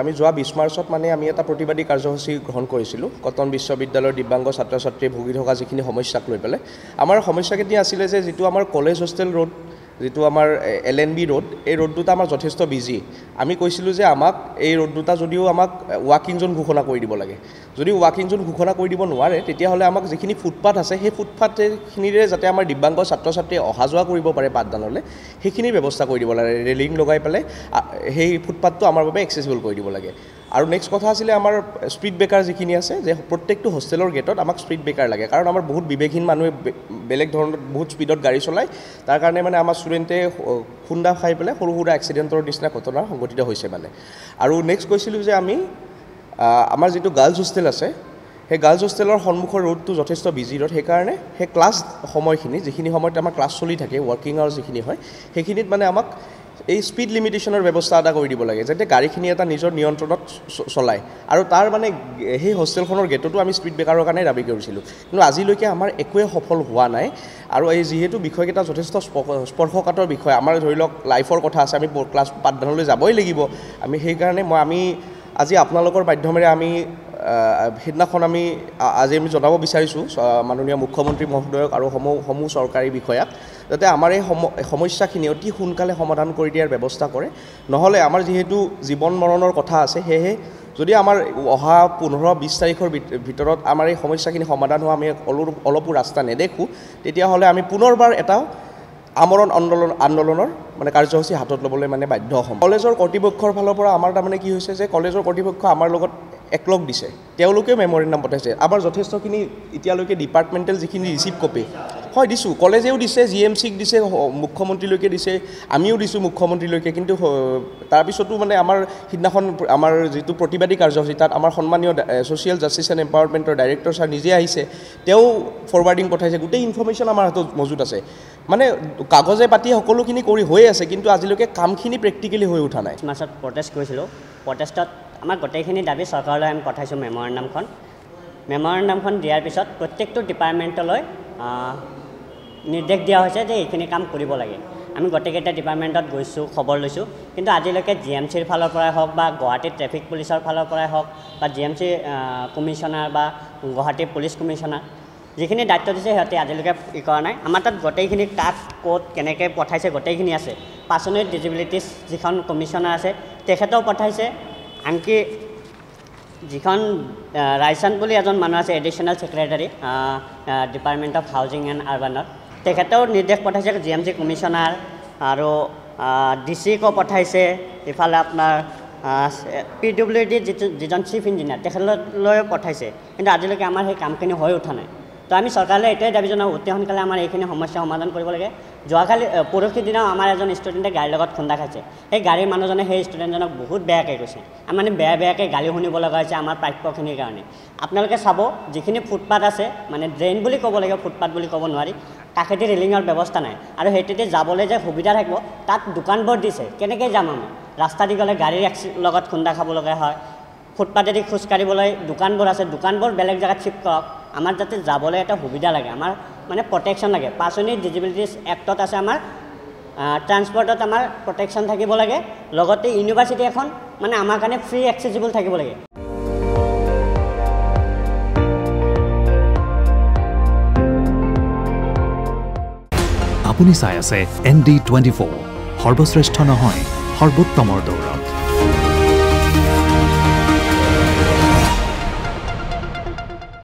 আমি যোৱা বিছ মাৰ্চত মানে আমি এটা প্ৰতিবাদী কাৰ্যসূচী গ্ৰহণ কৰিছিলোঁ কটন বিশ্ববিদ্যালয়ৰ দিব্যাংগ ছাত্ৰ ছাত্ৰীয়ে ভুগি থকা যিখিনি সমস্যাক লৈ পেলাই আমাৰ সমস্যাখিনি আছিলে যে যিটো আমাৰ কলেজ হোষ্টেল ৰোড যিটো আমাৰ এল এন বি ৰোড এই ৰোড দুটা আমাৰ যথেষ্ট বিজি আমি কৈছিলোঁ যে আমাক এই ৰোড দুটা যদিও আমাক ৱাকিং জ'ন ঘোষণা কৰি দিব লাগে যদি ৱাকিং জ'ন ঘোষণা কৰি দিব নোৱাৰে তেতিয়াহ'লে আমাক যিখিনি ফুটপাথ আছে সেই ফুটপাথখিনিৰে যাতে আমাৰ দিব্যাংগ ছাত্ৰ ছাত্ৰীয়ে অহা যোৱা কৰিব পাৰে পাঠদানলৈ সেইখিনিৰ ব্যৱস্থা কৰি দিব লাগে ৰেলিং লগাই পেলাই সেই ফুটপাথটো আমাৰ বাবে এক্সেচিবল কৰি দিব লাগে আৰু নেক্সট কথা আছিলে আমাৰ স্পীড ব্ৰেকাৰ যিখিনি আছে যে প্ৰত্যেকটো হোষ্টেলৰ গেটত আমাক স্পীড ব্ৰেকাৰ লাগে কাৰণ আমাৰ বহুত বিবেকহীন মানুহে বেলেগ ধৰণৰ বহুত স্পীডত গাড়ী চলায় তাৰ কাৰণে মানে আমাৰ ষ্টুডেণ্টে খুন্দা খাই পেলাই সৰু সুৰা এক্সিডেণ্টৰ নিচিনা ঘটনা সংঘটিত হৈছে মানে আৰু নেক্সট কৈছিলোঁ যে আমি আমাৰ যিটো গাৰ্লছ হোষ্টেল আছে সেই গাৰ্লছ হোষ্টেলৰ সন্মুখৰ ৰোডটো যথেষ্ট বিজি ৰোড সেইকাৰণে সেই ক্লাছ সময়খিনি যিখিনি সময়ত আমাৰ ক্লাছ চলি থাকে ৱৰ্কিং আৱাৰ যিখিনি হয় সেইখিনিত মানে আমাক এই স্পীড লিমিটেশ্যনৰ ব্যৱস্থা এটা কৰি দিব লাগে যাতে গাড়ীখিনি এটা নিজৰ নিয়ন্ত্ৰণত চলায় আৰু তাৰ মানে সেই হোষ্টেলখনৰ গেটতো আমি স্পীড ব্ৰেকাৰৰ কাৰণে দাবী কৰিছিলোঁ কিন্তু আজিলৈকে আমাৰ একোৱে সফল হোৱা নাই আৰু এই যিহেতু বিষয়কেইটা যথেষ্ট স্পৰ্শকাতৰ বিষয় আমাৰ ধৰি লওক লাইফৰ কথা আছে আমি ক্লাছ পাঠদানলৈ যাবই লাগিব আমি সেইকাৰণে মই আমি আজি আপোনালোকৰ মাধ্যমেৰে আমি সেইদিনাখন আমি আজি আমি জনাব বিচাৰিছোঁ মাননীয় মুখ্যমন্ত্ৰী মহোদয়ক আৰু সমূহ সমূহ চৰকাৰী বিষয়াক যাতে আমাৰ এই সমস্যাখিনি অতি সোনকালে সমাধান কৰি দিয়াৰ ব্যৱস্থা কৰে নহ'লে আমাৰ যিহেতু জীৱন মৰণৰ কথা আছে সেয়েহে যদি আমাৰ অহা পোন্ধৰ বিছ তাৰিখৰ ভিতৰত আমাৰ এই সমস্যাখিনি সমাধান হোৱা আমি অলপো ৰাস্তা নেদেখোঁ তেতিয়াহ'লে আমি পুনৰবাৰ এটা আমৰণ আন্দোলন আন্দোলনৰ মানে কাৰ্যসূচী হাতত ল'বলৈ মানে বাধ্য হ'ম কলেজৰ কৰ্তৃপক্ষৰ ফালৰ পৰা আমাৰ তাৰমানে কি হৈছে যে কলেজৰ কৰ্তৃপক্ষ আমাৰ লগত একলগ দিছে তেওঁলোকেও মেমৰি নাম পঠাইছে আমাৰ যথেষ্টখিনি এতিয়ালৈকে ডিপাৰ্টমেণ্টেল যিখিনি ৰিচিভ কপি হয় দিছোঁ কলেজেও দিছে জি এম চিক দিছে মুখ্যমন্ত্ৰীলৈকে দিছে আমিও দিছোঁ মুখ্যমন্ত্ৰীলৈকে কিন্তু তাৰপিছতো মানে আমাৰ সিদিনাখন আমাৰ যিটো প্ৰতিবাদী কাৰ্যসূচী তাত আমাৰ সন্মানীয় ছ'চিয়েল জাষ্টিছ এণ্ড এম্পাৱাৰমেণ্টৰ ডাইৰেক্টৰ ছাৰ নিজে আহিছে তেওঁ ফৰৱাৰ্ডিং পঠাইছে গোটেই ইনফৰ্মেশ্যন আমাৰ হাতত মজুত আছে মানে কাগজে পাতি সকলোখিনি কৰি হৈ আছে কিন্তু আজিলৈকে কামখিনি প্ৰেক্টিকেলি হৈ উঠা নাই মাছত প্ৰটেষ্ট কৰিছিলোঁ প্ৰটেষ্টত আমাৰ গোটেইখিনি দাবী চৰকাৰলৈ আমি পঠাইছোঁ মেমৰেণ্ডামখন মেমৰেণ্ডামখন দিয়াৰ পিছত প্ৰত্যেকটো ডিপাৰ্টমেণ্টলৈ নিৰ্দেশ দিয়া হৈছে যে এইখিনি কাম কৰিব লাগে আমি গোটেইকেইটা ডিপাৰ্টমেণ্টত গৈছোঁ খবৰ লৈছোঁ কিন্তু আজিলৈকে জি এম চিৰ ফালৰ পৰাই হওক বা গুৱাহাটী ট্ৰেফিক পুলিচৰ ফালৰ পৰাই হওক বা জি এম চি কমিশ্যনাৰ বা গুৱাহাটী পুলিচ কমিশ্যনাৰ যিখিনি দায়িত্ব দিছে সিহঁতে আজিলৈকে ই কৰা নাই আমাৰ তাত গোটেইখিনি কাক ক'ত কেনেকৈ পঠাইছে গোটেইখিনি আছে পাচনৈত ডিজিবিলিটিছ যিখন কমিশ্যনাৰ আছে তেখেতেও পঠাইছে আনকি যিখন ৰাইচান্দ বুলি এজন মানুহ আছে additional secretary department of housing and আৰ্বানত তেখেতেও নিৰ্দেশ পঠাইছে জি এম চি কমিশ্যনাৰ আৰু ডি চিকো পঠাইছে ইফালে আপোনাৰ পি ডব্লিউ ডি যিটো যিজন চিফ ইঞ্জিনিয়াৰ তেখেতলৈও পঠাইছে কিন্তু আজিলৈকে আমাৰ সেই কামখিনি হৈ উঠা নাই তো আমি সৰকাৰে এটাই দাবী জনাওঁ অতি সোনকালে আমাৰ এইখিনি সমস্যা সমাধান কৰিব লাগে যোৱাকালি পৰহি দিনাও আমাৰ এজন ষ্টুডেণ্টে গাড়ীৰ লগত খুন্দা খাইছে সেই গাড়ীৰ মানুহজনে সেই ষ্টুডেণ্টজনক বহুত বেয়াকৈ কৈছে মানে বেয়া বেয়াকে গালি লগা হৈছে আমাৰ প্ৰাপ্যখিনিৰ কাৰণে আপোনালোকে চাব যিখিনি ফুটপাথ আছে মানে ড্ৰেইন বুলি কব লাগে ফুটপাথ বুলি কব নোৱাৰি কাষেদি ৰেলিঙৰ ব্যৱস্থা নাই আৰ সেইটি যাবলৈ যে সুবিধা থাকিব তাত দোকানবোৰ দিছে কেনেকৈ যাম আমি ৰাস্তা দি গ'লে গাড়ীৰ এক্স লগত খুন্দা খাবলগা হয় ফুটপাথে খোজকাঢ়িবলৈ দোকানবোৰ আছে দোকানবোৰ বেলেগ জেগাত ঠিক কৰক আমাৰ যাতে যাবলৈ এটা সুবিধা লাগে আমাৰ মানে প্ৰটেকশ্যন লাগে পাচনি ডিজিবিলিটিজ এক্টত আছে আমাৰ ট্ৰান্সপৰ্টত আমাৰ প্ৰটেকশ্যন থাকিব লাগে লগতে ইউনিভাৰ্চিটি এখন মানে আমাৰ কাৰণে ফ্ৰী এক্সেচিবল থাকিব লাগে আপুনি চাই আছে এন ডি টুৱেণ্টি ফ'ৰ সৰ্বশ্ৰেষ্ঠ নহয় সৰ্বোত্তমৰ দৌৰা